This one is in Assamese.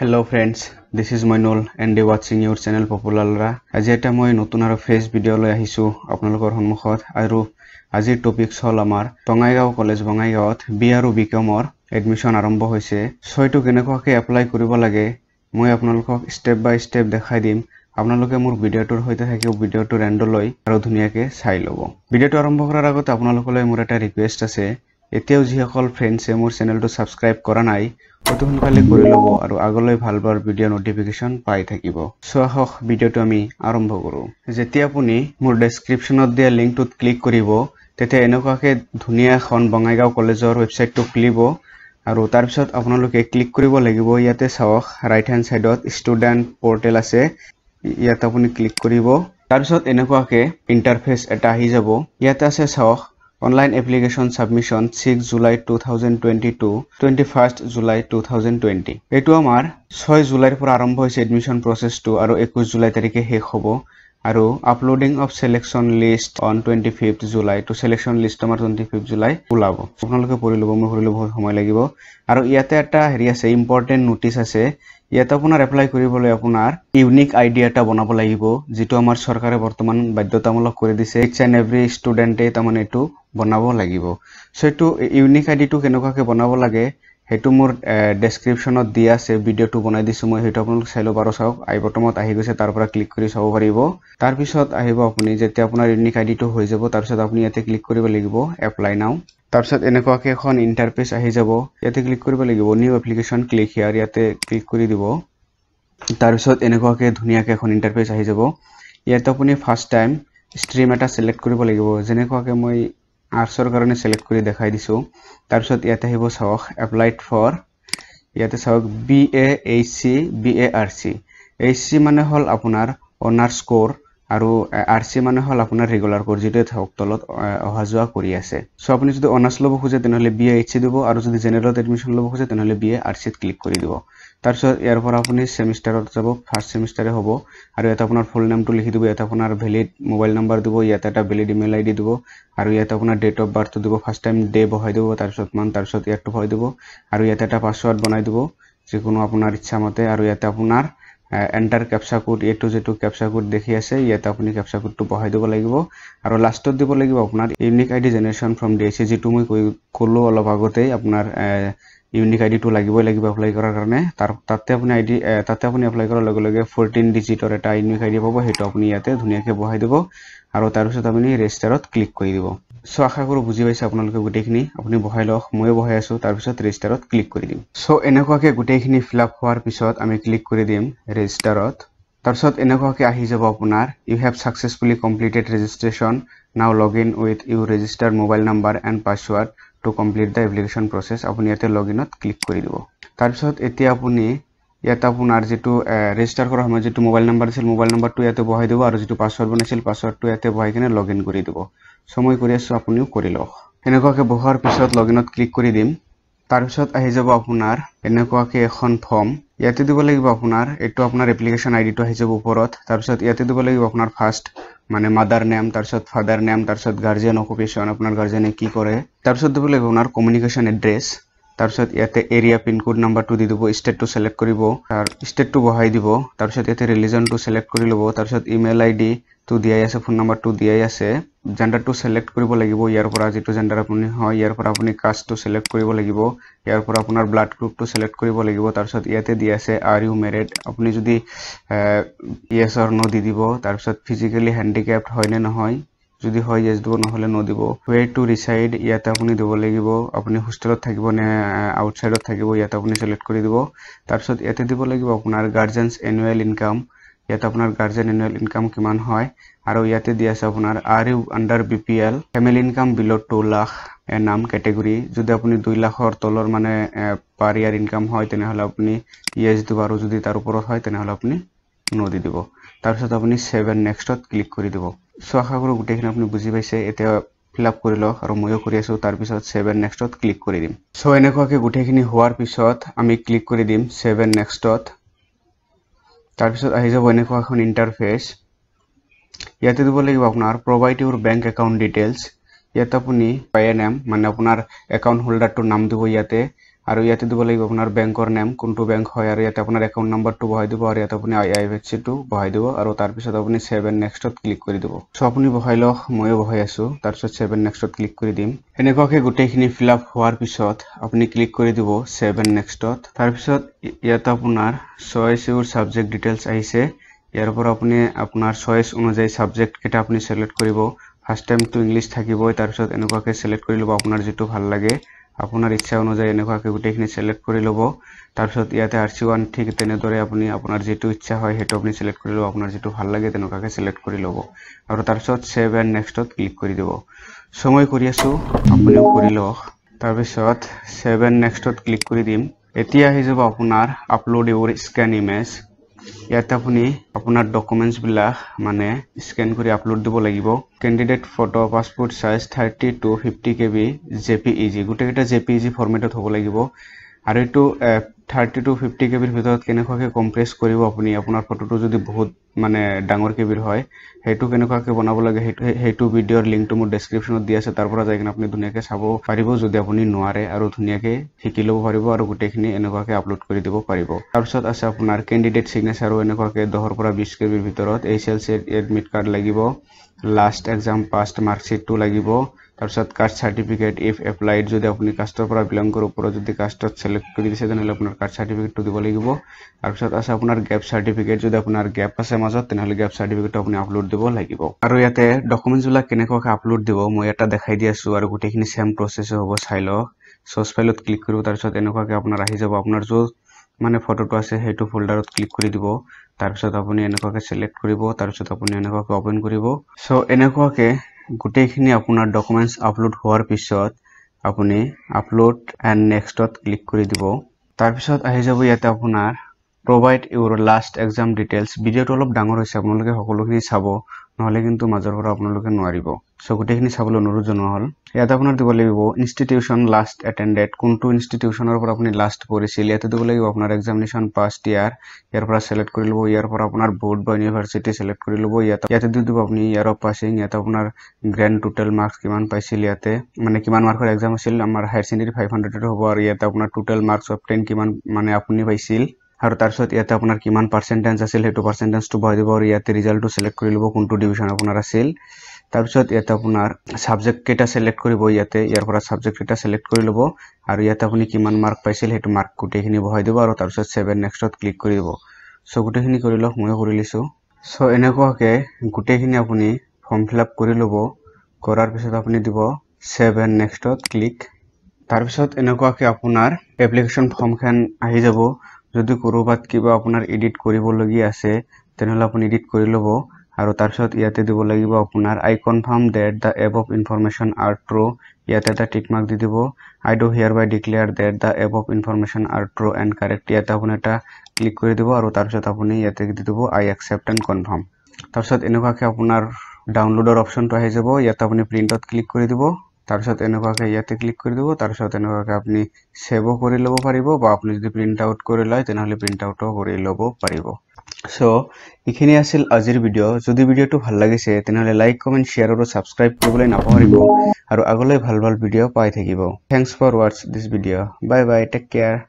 hello' friends this is my নল এণ্ড ডি ৱাটছিং ইউৰ চেনেল পপুলাৰৰা আজি এটা মই নতুন আৰু ফ্ৰেছ ভিডিঅ'লৈ আহিছোঁ আপোনালোকৰ সন্মুখত আৰু আজিৰ টপিকছ হ'ল আমাৰ বঙাইগাঁও কলেজ বঙাইগাঁৱত বি আৰু বি কমৰ এডমিশ্যন আৰম্ভ হৈছে চ' এইটো কেনেকুৱাকৈ এপ্লাই কৰিব লাগে মই আপোনালোকক ষ্টেপ বাই ষ্টেপ দেখাই দিম আপোনালোকে মোৰ ভিডিঅ'টোৰ সৈতে থাকিব ভিডিঅ'টোৰ এণ্ডলৈ আৰু ধুনীয়াকৈ চাই ল'ব ভিডিঅ'টো আৰম্ভ কৰাৰ আগতে আপোনালোকলৈ মোৰ এটা ৰিকুৱেষ্ট আছে এতিয়াও যিসকল ফ্ৰেণ্ডছে মোৰ চেনেলটো ছাবস্ক্ৰাইব কৰা নাই অতি সোনকালে কৰি ল'ব আৰু আগলৈ ভাল ভাল ভিডিঅ' ন'টিফিকেশ্যন পাই থাকিব চোৱা হওক ভিডিঅ'টো আমি আৰম্ভ কৰোঁ যেতিয়া আপুনি মোৰ ডেছক্ৰিপশ্যনত দিয়া লিংকটোত ক্লিক কৰিব তেতিয়া এনেকুৱাকৈ ধুনীয়া এখন বঙাইগাঁও কলেজৰ ৱেবছাইটটো খুলিব আৰু তাৰপিছত আপোনালোকে ক্লিক কৰিব লাগিব ইয়াতে চাওক ৰাইট হেণ্ড ছাইডত ষ্টুডেণ্ট পৰ্টেল আছে ইয়াত আপুনি ক্লিক কৰিব তাৰপিছত এনেকুৱাকৈ ইণ্টাৰফেচ এটা আহি যাব ইয়াতে আছে চাওক online application submission six July two thousand twenty to twenty first July two thousand twenty এইটো আমাৰ ছয় জুলাইৰ পৰা আৰম্ভ হৈছে এডমিশ্যন প্ৰচেছটো আৰু একৈছ জুলাই তাৰিখে শেষ হ'ব আৰু uploading of selection list on twenty fifth July তো চেলেকশ্যন লিষ্ট আমাৰ টুৱেণ্টি ফিফ্থ জুলাই ওলাব আপোনালোকে পঢ়ি ল'ব মই পঢ়িলে বহুত সময় লাগিব আৰু ইয়াতে এটা হেৰি আছে ইম্পৰ্টেণ্ট নটিচ আছে ইয়াতে আপোনাৰ এপ্লাই কৰিবলৈ আপোনাৰ ইউনিক আইডি এটা বনাব লাগিব যিটো আমাৰ চৰকাৰে বৰ্তমান বাধ্যতামূলক কৰি দিছে ইটছ এণ্ড এভৰি ষ্টুডেণ্টেই তাৰমানে এইটো বনাব লাগিব চ' এইটো ইউনিক আইডিটো কেনেকুৱাকৈ বনাব লাগে সেইটো মোৰ ডেছক্ৰিপশ্যনত দিয়া আছে ভিডিঅ'টো বনাই দিছোঁ মই সেইটো আপোনালোকে চাই ল'ব আৰু চাওক আই বটমত আহি গৈছে তাৰ পৰা ক্লিক কৰি চাব পাৰিব তাৰপিছত আহিব আপুনি যেতিয়া আপোনাৰ ইউনিক আইডিটো হৈ যাব তাৰপিছত আপুনি ইয়াতে ক্লিক কৰিব লাগিব এপ্লাই নাও তাৰপিছত এনেকুৱাকৈ এখন ইণ্টাৰফেচ আহি যাব ইয়াতে ক্লিক কৰিব লাগিব নিউ এপ্লিকেশ্যন ক্লিক হেয়াৰ ইয়াতে ক্লিক কৰি দিব তাৰপিছত এনেকুৱাকৈ ধুনীয়াকৈ এখন ইণ্টাৰফেচ আহি যাব ইয়াতে আপুনি ফাৰ্ষ্ট টাইম ষ্ট্ৰীম এটা ছিলেক্ট কৰিব লাগিব যেনেকুৱাকৈ মই আৰ্টছৰ কাৰণে ছিলেক্ট কৰি দেখাই দিছোঁ তাৰপিছত ইয়াত আহিব চাওক এপ্লাইড ফৰ ইয়াতে চাওক B A H C B A R C H C মানে হ'ল আপোনাৰ অনাৰ্ছ কোৰ আৰু আৰ চি মানে হ'ল আপোনাৰ ৰেগুলাৰ কোৰ যিটোৱে থাকক তলত অহা যোৱা কৰি আছে চ' আপুনি যদি অনাৰ্ছ ল'ব খোজে তেনেহ'লে বি এ এইচ চি দিব আৰু যদি জেনেৰেলত এডমিশ্যন ল'ব খোজে তেনেহ'লে বি এ আৰ চিত ক্লিক কৰি দিব তাৰপিছত ইয়াৰ পৰা আপুনি ছেমিষ্টাৰত যাব ফাৰ্ষ্ট ছেমিষ্টাৰে হ'ব আৰু ইয়াত আপোনাৰ ফুল নামটো লিখি দিব ইয়াত আপোনাৰ ভেলিড মোবাইল নাম্বাৰ দিব ইয়াত এটা ভেলিড ইমেইল আই ডি দিব আৰু ইয়াত আপোনাৰ ডেট অফ বাৰ্থটো দিব ফাৰ্ষ্ট টাইম ডে বহাই দিব তাৰপিছত মান তাৰপিছত ইয়াতটো ভৰাই দিব আৰু ইয়াত এটা পাছৱৰ্ড বনাই দিব যিকোনো আপোনাৰ ইচ্ছামতে আৰু ইয়াতে আপোনাৰ enter captcha code a to যিটো কেপচা কোড দেখি আছে ইয়াত আপুনি কেপচা কোডটো বহাই দিব লাগিব আৰু লাষ্টত দিব লাগিব আপোনাৰ unique I D generation from D A C যিটো মই কৈ ক'লোঁ অলপ আগতেই আপোনাৰ ইউনিক আইডিটো লাগিবই লাগিব এপ্লাই কৰাৰ কাৰণে তাৰ তাতে আপুনি আইডি তাতে আপুনি এপ্লাই কৰাৰ লগে লগে ফৰ্টিন ডিজিটৰ এটা ইউনিক আইডি পাব সেইটো আপুনি ইয়াতে ধুনীয়াকৈ বহাই দিব আৰু তাৰপিছত আপুনি ৰেজিষ্টাৰত ক্লিক কৰি দিব চ' আশা কৰোঁ বুজি পাইছে আপোনালোকে গোটেইখিনি আপুনি বহাই লওক ময়ো বহাই আছোঁ তাৰপিছত ৰেজিষ্টাৰত ক্লিক কৰি দিম চ' এনেকুৱাকে গোটেইখিনি ফিল আপ হোৱাৰ পিছত আমি ক্লিক কৰি দিম ৰেজিষ্টাৰত তাৰপিছত এনেকুৱাকে আহি যাব আপোনাৰ you have successfully completed registration now log in with you registered mobile number and password to complete the application process আপুনি ইয়াতে লগ ক্লিক কৰি দিব তাৰপিছত এতিয়া আপুনি ইয়াত আপোনাৰ যিটো ৰেজিষ্টাৰ কৰাৰ সময়ত যিটো মোবাইল নাম্বাৰ আছিল মোবাইল নাম্বাৰটো ইয়াতে বহাই দিব আৰু যিটো পাছৱৰ্ড বনাইছিল পাছৱৰ্ডটো ইয়াতে বহাই কিনে লগ কৰি দিব চ' কৰি আছোঁ আপুনিও কৰি লওক সেনেকুৱাকৈ বহোৱাৰ পিছত লগ ক্লিক কৰি দিম তাৰপিছত আহি যাব আপোনাৰ এনেকুৱাকে এখন ফৰ্ম ইয়াতে দিব লাগিব আপোনাৰ এইটো আপোনাৰ এপ্লিকেশ্যন আইডিটো আহি যাব ওপৰত তাৰপিছত ইয়াতে দিব লাগিব আপোনাৰ ফাৰ্ষ্ট মানে মাদাৰ নেম তাৰপিছত ফাদাৰ নেম তাৰপিছত গাৰ্জেন অকুপেশ্যন আপোনাৰ গাৰ্জেনে কি কৰে তাৰপিছত দিব লাগিব আপোনাৰ কমিউনিকেশ্যন এড্ৰেছ তাৰপিছত ইয়াতে এৰিয়া পিনক'ড নাম্বাৰটো দি দিব ষ্টেটটো ছিলেক্ট কৰিব তাৰ ষ্টেটটো বহাই দিব তাৰপিছত ইয়াতে ৰিলিজনটো ছিলেক্ট কৰি ল'ব তাৰপিছত ইমেইল আই ডি টু দিয়াই আছে ফোন নাম্বাৰটো দিয়াই আছে জেণ্ডাৰটো ছিলেক্ট কৰিব লাগিব ইয়াৰ পৰা যিটো জেণ্ডাৰ আপুনি হয় ইয়াৰ পৰা আপুনি কাষ্টটো ছিলেক্ট কৰিব লাগিব ইয়াৰ পৰা আপোনাৰ ব্লাড গ্ৰুপটো ছিলেক্ট কৰিব লাগিব তাৰপিছত ইয়াতে দি আছে আৰ ইউ মেৰিড আপুনি যদি ইয়েছৰ ন দি দিব তাৰপিছত ফিজিকেলি হেণ্ডিকেপ্ট হয়নে নহয় যদি হয় ইয়েছ দিব নহ'লে নদিব ৱে টু ৰিচাইড ইয়াতে আপুনি দিব লাগিব আপুনি হোষ্টেলত থাকিব নে আউটচাইডত থাকিব ইয়াতে আপুনি ছিলেক্ট কৰি দিব তাৰপিছত ইয়াতে দিব লাগিব আপোনাৰ গাৰ্জেনছ এনুৱেল ইনকাম ইয়াত আপোনাৰ গাৰ্জেন এনুৱেল ইনকাম কিমান হয় আৰু ইয়াতে দি আছে আপোনাৰ are you under B P L family income below two lakh নাম কেটেগৰী যদি আপুনি দুই লাখৰ তলৰ মানে পাৰ ইয়াৰ ইনকাম হয় তেনেহ'লে আপুনি ইয়েছ দিব আৰু যদি তাৰ ওপৰত হয় তেনেহ'লে আপুনি ন' দি দিব তাৰপিছত আপুনি ছেভেন নেক্সটত ক্লিক কৰি দিব চ' আশা কৰোঁ গোটেইখিনি আপুনি বুজি পাইছে এতিয়া ফিল আপ কৰি লওক আৰু ময়ো কৰি আছোঁ তাৰপিছত ছেভেন নেক্সটত ক্লিক কৰি দিম চ' এনেকুৱাকৈ গোটেইখিনি হোৱাৰ পিছত আমি ক্লিক কৰি দিম ছেভেন নেক্সটত তাৰপিছত আহি যাব এনেকুৱা এখন ইণ্টাৰফেচ ইয়াতে দিব লাগিব আপোনাৰ provide your bank account details ইয়াত আপুনি পাই এন এম মানে আপোনাৰ একাউণ্ট হোল্ডাৰটোৰ নাম দিব ইয়াতে আৰু ইয়াতে দিব লাগিব আপোনাৰ বেংকৰ নেম কোনটো বেংক হয় আৰু ইয়াতে আপোনাৰ একাউণ্ট নম্বৰটো বহাই দিব আৰু ইয়াত আপুনি আই আই এফ চিটো বহাই দিব আৰু তাৰপিছত আপুনি ছেভেন নেক্সটত ক্লিক কৰি দিব চ' আপুনি বহাই লওক ময়ো বহাই আছোঁ তাৰপিছত ছেভেন নেক্সটত ক্লিক কৰি দিম সেনেকুৱাকৈ গোটেইখিনি ফিল আপ হোৱাৰ পিছত আপুনি ক্লিক কৰি দিব ছেভেন নেক্সটত তাৰপিছত ইয়াত আপোনাৰ চইচ ইউৰ ছাবজেক্ট ডিটেইলছ আহিছে ইয়াৰ পৰা আপুনি আপোনাৰ চইচ অনুযায়ী ছাবজেক্টকেইটা আপুনি ছিলেক্ট কৰিব ফাৰ্ষ্ট টাইমটো ইংলিছ থাকিবই তাৰপিছত এনেকুৱাকৈ ছিলেক্ট কৰি ল'ব আপোনাৰ যিটো ভাল লাগে আপোনাৰ ইচ্ছা অনুযায়ী এনেকুৱাকৈ গোটেইখিনি চিলেক্ট কৰি ল'ব তাৰপিছত ইয়াতে আৰ চি ওৱান ঠিক তেনেদৰে আপুনি আপোনাৰ যিটো ইচ্ছা হয় সেইটো আপুনি চিলেক্ট কৰি ল'ব আপোনাৰ যিটো ভাল লাগে তেনেকুৱাকৈ চিলেক্ট কৰি ল'ব আৰু তাৰপিছত ছেভ এণ্ড নেক্সটত ক্লিক কৰি দিব চ' মই কৰি আছোঁ আপুনিও কৰি লওক তাৰপিছত ছেভ এণ্ড নেক্সটত ক্লিক কৰি দিম এতিয়া আহি যাব আপোনাৰ আপলোড ইউৰ স্কেন ইমেজ ইয়াতে আপুনি আপোনাৰ ডকুমেণ্টছবিলাক মানে স্কেন কৰি আপলোড দিব লাগিব candidate photo passport size thirty to fifty K B J P E G গোটেইকেইটা জে পি ই জি ফৰ্মেটত হ'ব লাগিব আৰু এইটো থাৰ্টি টু ফিফটি কে বিৰ ভিতৰত কেনেকুৱাকৈ কম্প্ৰেছ কৰিব আপুনি আপোনাৰ ফটোটো যদি বহুত মানে ডাঙৰ কে বিৰ হয় সেইটো কেনেকুৱাকৈ বনাব লাগে সেইটো সেইটো ভিডিঅ'ৰ লিংকটো মোৰ ডেছক্ৰিপশ্যনত দি আছে তাৰ পৰা যাই কিনে আপুনি ধুনীয়াকৈ চাব পাৰিব যদি আপুনি নোৱাৰে আৰু ধুনীয়াকৈ শিকি ল'ব পাৰিব আৰু গোটেইখিনি এনেকুৱাকৈ আপলোড কৰি দিব পাৰিব তাৰপিছত আছে আপোনাৰ কেণ্ডিডেট ছিগনেচাৰো এনেকুৱাকৈ দহৰ পৰা বিছ কে বিৰ ভিতৰত H L C admit card লাগিব লাষ্ট এক্সাম পাষ্ট মাৰ্কশ্বিটটো লাগিব তাৰপিছত কাষ্ট চাৰ্টিফিকেট ইফ এপ্লাইড যদি আপুনি কাষ্টৰ পৰা বিলংগৰ ওপৰত যদি কাষ্টত ছিলেক্ট কৰি দিছে তেনেহ'লে আপোনাৰ কাষ্ট চাৰ্টিফিকেটটো দিব লাগিব তাৰপিছত আছে আপোনাৰ গেপ চাৰ্টিফিকেট যদি আপোনাৰ গেপ আছে মাজত তেনেহ'লে গেপ চাৰ্টিফিকেটটো আপুনি আপলোড দিব লাগিব আৰু ইয়াতে ডকুমেণ্টছবিলাক কেনেকুৱাকৈ আপলোড দিব মই এটা দেখাই দি আছোঁ আৰু গোটেইখিনি চেম প্ৰচেছে হ'ব চাই লওক চচ ফাইলত ক্লিক কৰিব তাৰপিছত এনেকুৱাকৈ আপোনাৰ আহি যাব আপোনাৰ য'ত মানে ফটোটো আছে সেইটো ফোল্ডাৰত ক্লিক কৰি দিব তাৰপিছত আপুনি এনেকুৱাকৈ ছিলেক্ট কৰিব তাৰপিছত আপুনি এনেকুৱাকৈ অ'পেন কৰিব চ' এনেকুৱাকৈ গোটেইখিনি আপোনাৰ ডকুমেণ্টছ আপলোড হোৱাৰ পিছত আপুনি আপলোড এণ্ড নেক্সটত ক্লিক কৰি দিব তাৰপিছত আহি যাব ইয়াতে আপোনাৰ provide your last exam details ভিডিঅ'টো অলপ ডাঙৰ হৈছে আপোনালোকে সকলোখিনি চাব নহ'লে কিন্তু মাজৰ পৰা আপোনালোকে নোৱাৰিব চ' গোটেইখিনি চাবলৈ অনুৰোধ জনোৱা হ'ল ইয়াত আপোনাৰ দিব লাগিব ইনষ্টিটিউশ্যন লাষ্ট এটেণ্ডেড কোনটো ইনষ্টিটিউশ্যনৰ পৰা আপুনি লাষ্ট পঢ়িছিল ইয়াতে দিব লাগিব আপোনাৰ এক্সামিনেশ্যন পাষ্ট ইয়াৰ ইয়াৰ পৰা চিলেক্ট কৰি ল'ব ইয়াৰ পৰা আপোনাৰ বৰ্ড বা ইউনিভাৰ্চিটি চিলেক্ট কৰি ল'ব ইয়াত ইয়াতে দি দিব আপুনি ইয়াৰ অফ পাছিং ইয়াত আপোনাৰ গ্ৰেণ্ড টোটেল মাৰ্কছ কিমান পাইছিল ইয়াতে মানে কিমান মাৰ্কৰ এক্সাম আছিল আমাৰ হায়াৰ ছেকেণ্ডেৰী ফাইভ হাণ্ড্ৰেড হ'ব আৰু ইয়াত আপোনাৰ টোটেল মাৰ্কছ অফ টেন কিমান মানে আপুনি পাইছিল আৰু তাৰপিছত ইয়াতে আপোনাৰ কিমান পাৰ্চেণ্টেঞ্জ আছিল সেইটো পাৰ্চেণ্টেঞ্জটো বহাই দিব আৰু ইয়াতে ৰিজাল্টটো ছিলেক্ট কৰি ল'ব কোনটো ডিভিশ্যন আপোনাৰ আছিল তাৰপিছত ইয়াতে আপোনাৰ ছাবজেক্টকেইটা ছিলেক্ট কৰিব ইয়াতে ইয়াৰ পৰা ছাবজেক্টকেইটা ছিলেক্ট কৰি ল'ব আৰু ইয়াতে আপুনি কিমান মাৰ্ক পাইছিল সেইটো মাৰ্ক গোটেইখিনি বহাই দিব আৰু তাৰপিছত ছেভেন নেক্সটত ক্লিক কৰি দিব চ' গোটেইখিনি কৰি লওক ময়ো কৰি লৈছোঁ চ' এনেকুৱাকৈ গোটেইখিনি আপুনি ফৰ্ম ফিল আপ কৰি ল'ব কৰাৰ পিছত আপুনি দিব ছেভেন নেক্সটত ক্লিক তাৰপিছত এনেকুৱাকৈ আপোনাৰ এপ্লিকেশ্যন ফৰ্মখন আহি যাব যদি ক'ৰবাত কিবা আপোনাৰ এডিট কৰিবলগীয়া আছে তেনেহ'লে আপুনি এডিট কৰি ল'ব আৰু তাৰপিছত ইয়াতে দিব লাগিব আপোনাৰ I confirm that the above information are true ইয়াতে এটা টিকমাৰ্ক দি দিব I do hereby declare that the above information are true and correct ইয়াতে আপুনি এটা ক্লিক কৰি দিব আৰু তাৰপিছত আপুনি ইয়াতে দি দিব আই একচেপ্ট এণ্ড কনফাৰ্ম তাৰপিছত এনেকুৱাকৈ আপোনাৰ ডাউনলোডৰ অপশ্যনটো আহি যাব ইয়াতে আপুনি প্ৰিণ্টত ক্লিক কৰি দিব তাৰপিছত এনেকুৱাকৈ ইয়াতে ক্লিক কৰি দিব তাৰপিছত এনেকুৱাকৈ আপুনি ছেভো কৰি ল'ব পাৰিব বা আপুনি যদি প্ৰিণ্ট আউট কৰি লয় তেনেহ'লে প্ৰিণ্ট আউটো কৰি ল'ব পাৰিব চ' এইখিনি আছিল আজিৰ ভিডিঅ' যদি ভিডিঅ'টো ভাল লাগিছে তেনেহ'লে লাইক কমেণ্ট শ্বেয়াৰ আৰু ছাবস্ক্ৰাইব কৰিবলৈ নাপাহৰিব আৰু আগলৈ ভাল ভাল ভিডিঅ' পাই থাকিব থেংকছ ফৰ ৱাটছ this video' bye bye take care